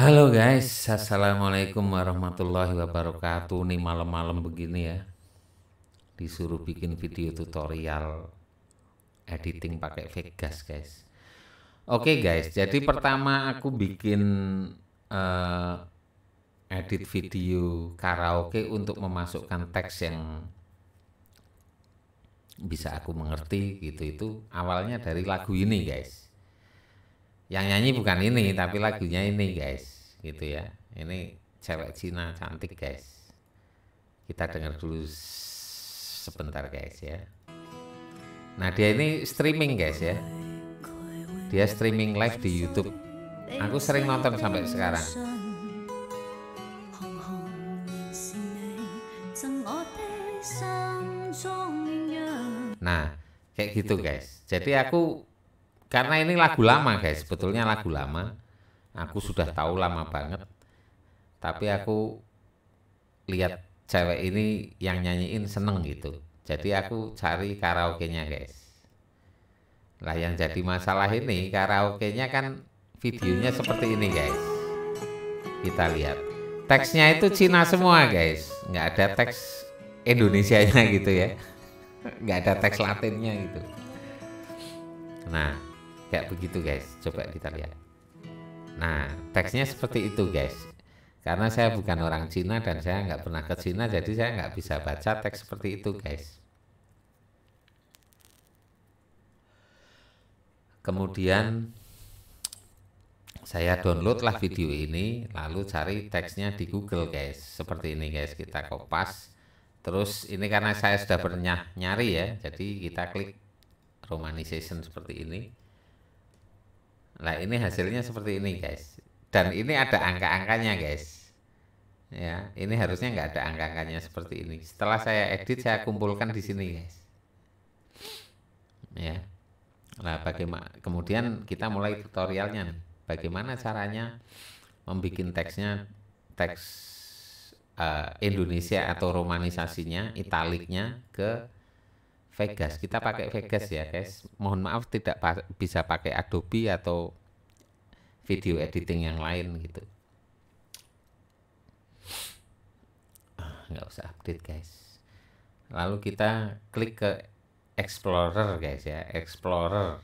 Halo guys, assalamualaikum warahmatullahi wabarakatuh. Nih malam-malam begini ya, disuruh bikin video tutorial editing pakai Vegas guys. Oke okay guys, jadi pertama aku bikin uh, edit video karaoke untuk memasukkan teks yang bisa aku mengerti gitu. gitu itu awalnya dari lagu ini guys yang nyanyi bukan ini tapi lagunya ini guys gitu ya iya. ini cewek Cina cantik guys kita dengar dulu sebentar guys ya nah dia ini streaming guys ya dia streaming live di YouTube aku sering nonton sampai sekarang nah kayak gitu guys jadi aku karena ini lagu lama guys, sebetulnya lagu lama. Aku sudah tahu lama banget. Tapi aku lihat cewek ini yang nyanyiin seneng gitu. gitu. Jadi aku cari karaoke-nya guys. Lah yang jadi masalah ini karaoke-nya kan videonya seperti ini guys. Kita lihat. Teksnya itu Cina semua guys. Nggak ada teks indonesia nya gitu ya. Nggak ada teks Latinnya gitu. Nah, kayak iya, begitu guys coba kita lihat nah teksnya seperti itu guys karena saya bukan orang Cina dan saya nggak pernah ke Cina jadi saya nggak bisa baca teks seperti itu guys kemudian saya download lah video ini lalu cari teksnya di Google guys seperti ini guys kita kopas terus ini karena saya sudah pernah ya, nyari ya jadi kita klik romanization seperti ini Nah ini hasilnya seperti ini guys. Dan ini ada angka-angkanya guys. Ya, ini harusnya nggak ada angka-angkanya seperti ini. Setelah saya edit saya kumpulkan di sini guys. Ya. Nah, bagaimana kemudian kita mulai tutorialnya nih. Bagaimana caranya membuat teksnya teks uh, Indonesia atau romanisasinya, italiknya ke Vegas. Kita pakai Vegas ya, guys. Mohon maaf tidak bisa pakai Adobe atau video editing yang lain gitu ah, nggak usah update guys lalu kita klik ke explorer guys ya explorer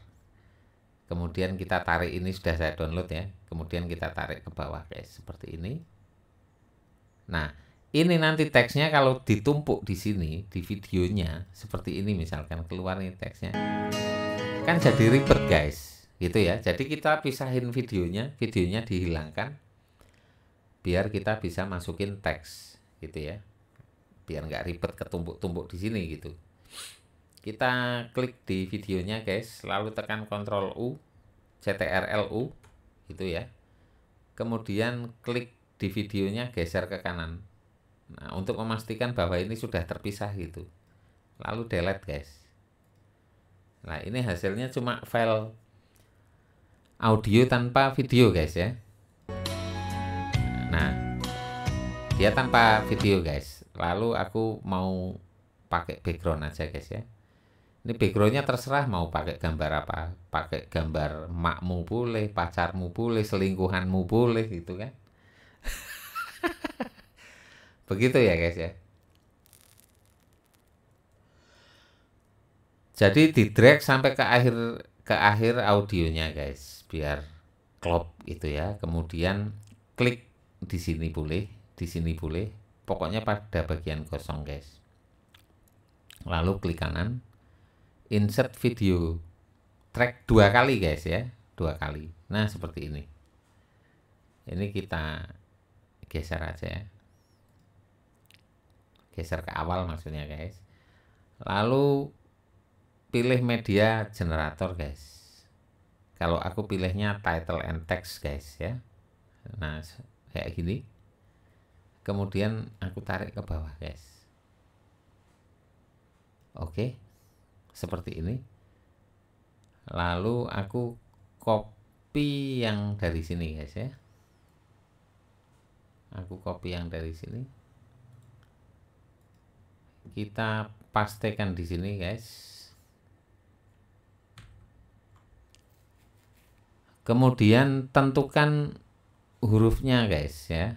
kemudian kita tarik ini sudah saya download ya kemudian kita tarik ke bawah guys seperti ini nah ini nanti teksnya kalau ditumpuk di sini di videonya seperti ini misalkan keluar nih teksnya kan jadi ribet guys gitu ya jadi kita pisahin videonya videonya dihilangkan biar kita bisa masukin teks gitu ya biar nggak ribet ketumpuk-tumpuk di sini gitu kita klik di videonya guys lalu tekan Ctrl U CTRL U gitu ya kemudian klik di videonya geser ke kanan nah untuk memastikan bahwa ini sudah terpisah gitu lalu delete guys nah ini hasilnya cuma file audio tanpa video guys ya nah dia tanpa video guys lalu aku mau pakai background aja guys ya ini backgroundnya terserah mau pakai gambar apa pakai gambar makmu boleh pacarmu boleh selingkuhanmu boleh gitu kan begitu ya guys ya jadi di drag sampai ke akhir ke akhir audionya guys biar klop itu ya kemudian klik di sini boleh di sini boleh pokoknya pada bagian kosong guys lalu klik kanan insert video track dua kali guys ya dua kali nah seperti ini ini kita geser aja ya geser ke awal maksudnya guys lalu pilih media generator guys kalau aku pilihnya title and text guys ya nah kayak gini kemudian aku tarik ke bawah guys oke seperti ini lalu aku copy yang dari sini guys ya aku copy yang dari sini kita pastikan di sini guys Kemudian tentukan hurufnya guys ya.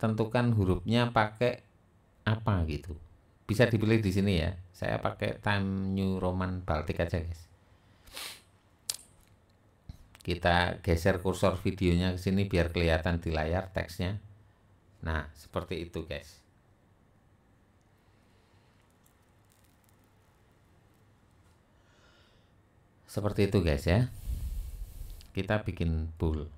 Tentukan hurufnya pakai apa gitu. Bisa dipilih di sini ya. Saya pakai Time New Roman Baltic aja guys. Kita geser kursor videonya ke sini biar kelihatan di layar teksnya. Nah, seperti itu guys. seperti itu guys ya kita bikin bull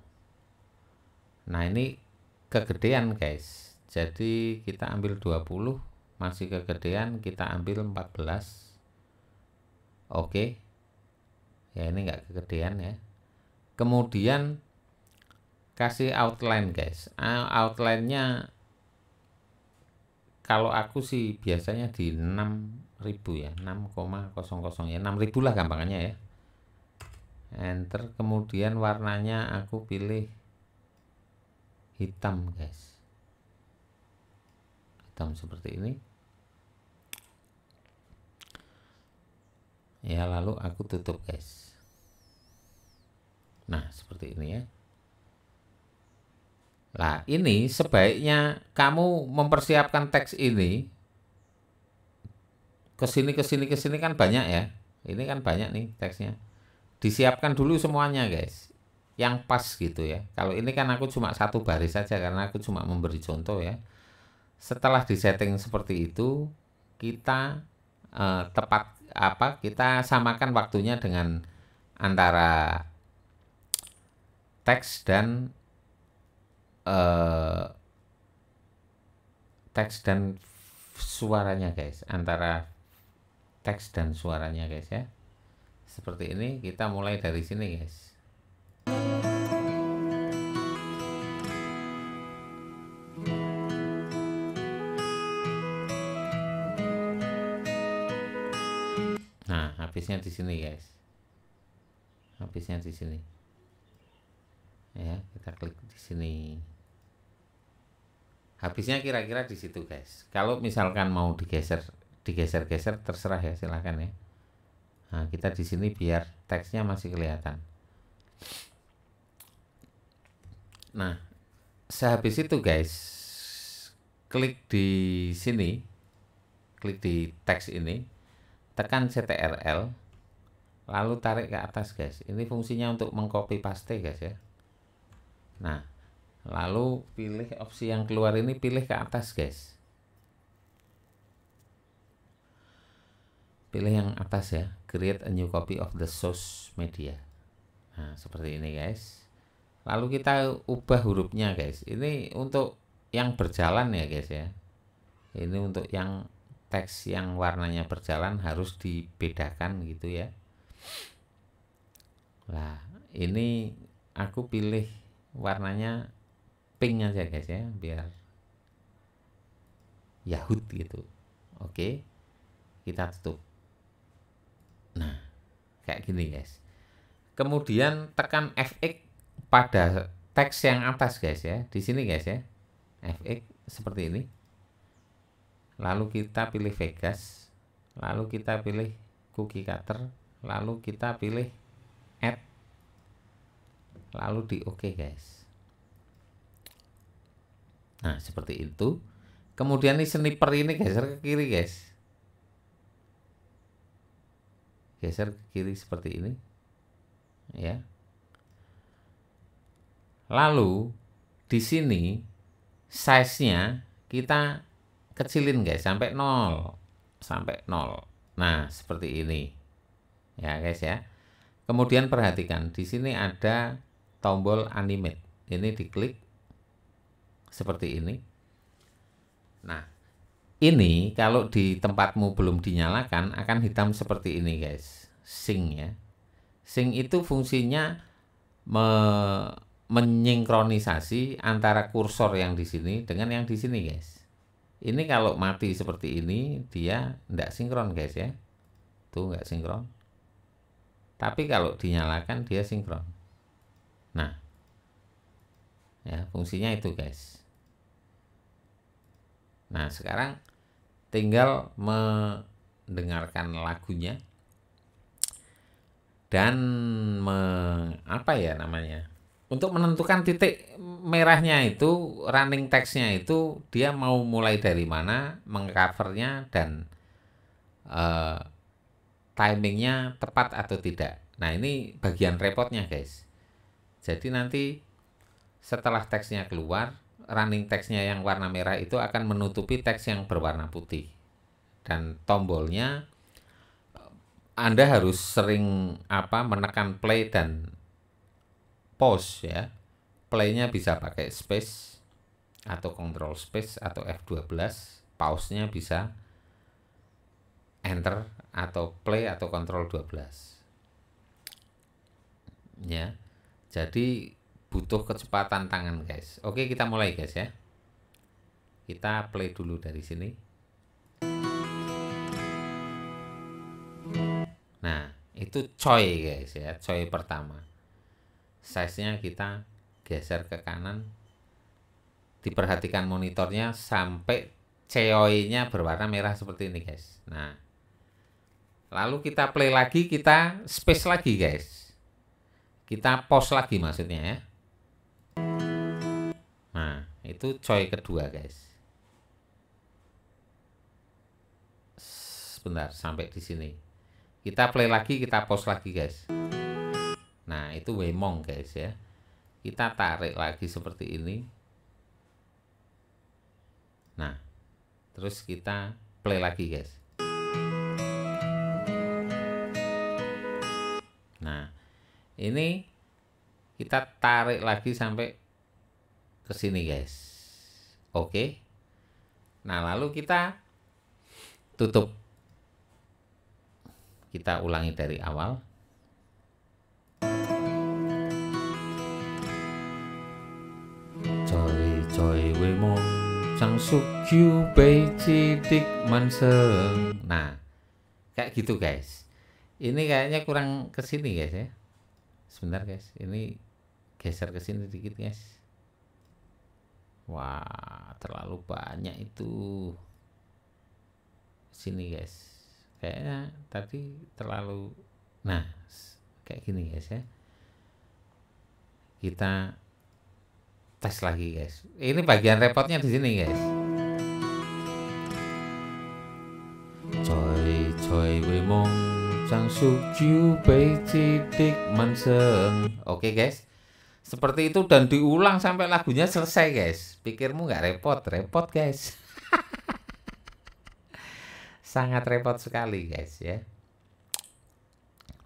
nah ini kegedean guys jadi kita ambil 20 masih kegedean kita ambil 14 oke ya ini enggak kegedean ya kemudian kasih outline guys outline-nya kalau aku sih biasanya di 6000 ya 6,00 ya 6000 lah gampangnya ya enter kemudian warnanya aku pilih hitam guys hitam seperti ini ya lalu aku tutup guys nah seperti ini ya Nah, ini sebaiknya kamu mempersiapkan teks ini. Kesini, kesini, kesini kan banyak ya. Ini kan banyak nih teksnya disiapkan dulu semuanya guys yang pas gitu ya kalau ini kan aku cuma satu baris saja karena aku cuma memberi contoh ya setelah disetting seperti itu kita eh, tepat apa kita samakan waktunya dengan antara teks dan eh, teks dan suaranya guys antara teks dan suaranya guys ya seperti ini kita mulai dari sini guys nah habisnya di sini guys habisnya di sini ya kita klik di sini habisnya kira-kira di situ guys kalau misalkan mau digeser digeser-geser terserah ya silahkan ya Nah, kita di sini biar teksnya masih kelihatan. Nah, sehabis itu guys, klik di sini, klik di teks ini, tekan CTRL, lalu tarik ke atas guys. Ini fungsinya untuk mengcopy paste guys ya. Nah, lalu pilih opsi yang keluar ini pilih ke atas guys. pilih yang atas ya create a new copy of the source media nah seperti ini guys lalu kita ubah hurufnya guys ini untuk yang berjalan ya guys ya ini untuk yang teks yang warnanya berjalan harus dibedakan gitu ya lah ini aku pilih warnanya pink aja guys ya biar yahut gitu oke kita tutup Nah, kayak gini guys. Kemudian tekan FX pada teks yang atas guys ya. Di sini guys ya. FX seperti ini. Lalu kita pilih Vegas. Lalu kita pilih cookie cutter. Lalu kita pilih add. Lalu di OK guys. Nah, seperti itu. Kemudian ini sniper ini geser ke kiri guys geser ke kiri seperti ini ya lalu di sini size-nya kita kecilin guys sampai nol sampai nol nah seperti ini ya guys ya kemudian perhatikan di sini ada tombol animate ini diklik seperti ini nah ini kalau di tempatmu belum dinyalakan akan hitam seperti ini guys sing ya sing itu fungsinya me menyinkronisasi antara kursor yang di sini dengan yang di sini guys ini kalau mati seperti ini dia tidak sinkron guys ya tuh nggak sinkron tapi kalau dinyalakan dia sinkron nah ya fungsinya itu guys Nah, sekarang tinggal mendengarkan lagunya dan me, apa ya namanya? Untuk menentukan titik merahnya itu, running textnya itu dia mau mulai dari mana, mengcovernya dan uh, timingnya tepat atau tidak. Nah ini bagian repotnya guys. Jadi nanti setelah teksnya keluar, running textnya yang warna merah itu akan menutupi teks yang berwarna putih. Dan tombolnya Anda harus sering apa menekan play dan pause ya. playnya bisa pakai space atau control space atau F12, pause-nya bisa enter atau play atau control 12. Ya. Jadi butuh kecepatan tangan guys oke kita mulai guys ya kita play dulu dari sini nah itu coy guys ya coy pertama size nya kita geser ke kanan diperhatikan monitornya sampai coy nya berwarna merah seperti ini guys nah lalu kita play lagi kita space lagi guys kita pause lagi maksudnya ya Nah, itu coy kedua, guys. Sebentar, sampai di sini. Kita play lagi, kita post lagi, guys. Nah, itu Wemong, guys ya. Kita tarik lagi seperti ini. Nah, terus kita play lagi, guys. Nah, ini kita tarik lagi sampai ke sini guys. Oke. Nah, lalu kita tutup. Kita ulangi dari awal. Coy coy we mo sang sukyu bei cidik manseng. Nah, kayak gitu guys. Ini kayaknya kurang ke sini guys ya. Sebentar guys, ini geser ke sini dikit guys. Wah, terlalu banyak itu. Sini guys. Kayaknya tadi terlalu nah, kayak gini guys ya. Kita tes lagi guys. Ini bagian repotnya di sini guys. Coy coy wemong sang suk ju pe Oke guys. Seperti itu dan diulang sampai lagunya selesai guys. Pikirmu nggak repot? Repot guys. Sangat repot sekali guys ya.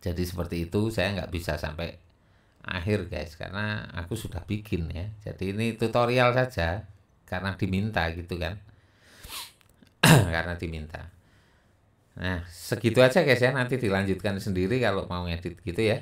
Jadi seperti itu saya nggak bisa sampai akhir guys karena aku sudah bikin ya. Jadi ini tutorial saja karena diminta gitu kan. karena diminta. Nah, segitu aja guys ya. Nanti dilanjutkan sendiri kalau mau ngedit gitu ya.